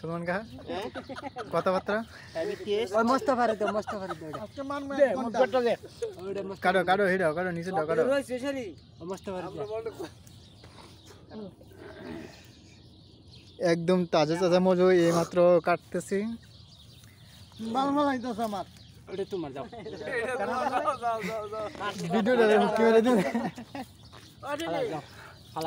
সুমন কা হ্যাঁ। কথাবার্তা কাটো কাটো হিডো কাটো নিচে কাটো একদম তাজা তাজা মজু এই মাত্র কাটতেছি ভিডিওটা